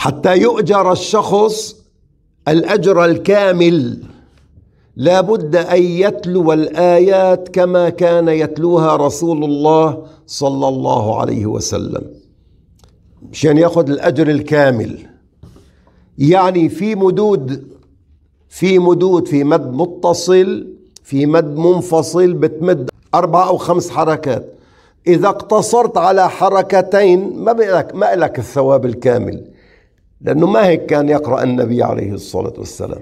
حتى يؤجر الشخص الأجر الكامل لا بد أن يتلو الآيات كما كان يتلوها رسول الله صلى الله عليه وسلم مشان يعني ياخذ الأجر الكامل يعني في مدود في مدود في مد متصل في مد منفصل بتمد أربع أو خمس حركات إذا اقتصرت على حركتين ما لك ما إلك الثواب الكامل لأنه ما هيك كان يقرأ النبي عليه الصلاة والسلام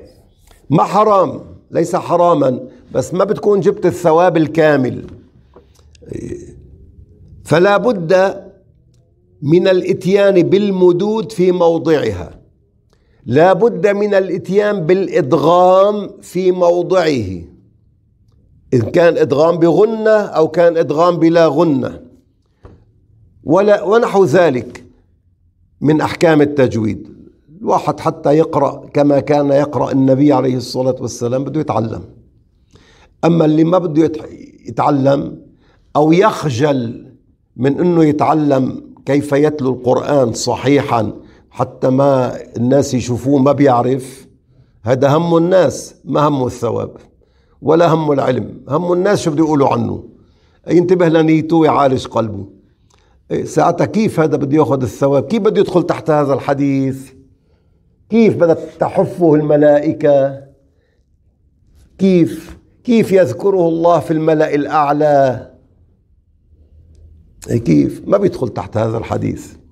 ما حرام ليس حراما بس ما بتكون جبت الثواب الكامل فلا بد من الاتيان بالمدود في موضعها لا بد من الاتيان بالادغام في موضعه ان كان ادغام بغنه او كان ادغام بلا غنه ولا ونحو ذلك من أحكام التجويد الواحد حتى يقرأ كما كان يقرأ النبي عليه الصلاة والسلام بده يتعلم أما اللي ما بده يتعلم أو يخجل من أنه يتعلم كيف يتلو القرآن صحيحا حتى ما الناس يشوفوه ما بيعرف هذا هم الناس ما هم الثواب ولا هم العلم هم الناس شو بده يقولوا عنه ينتبه لنيته ويعالج قلبه إيه، ساعتها كيف هذا بده ياخذ الثواب كيف بده يدخل تحت هذا الحديث كيف بدأت تحفه الملائكة كيف كيف يذكره الله في الملأ الأعلى إيه، كيف ما بيدخل تحت هذا الحديث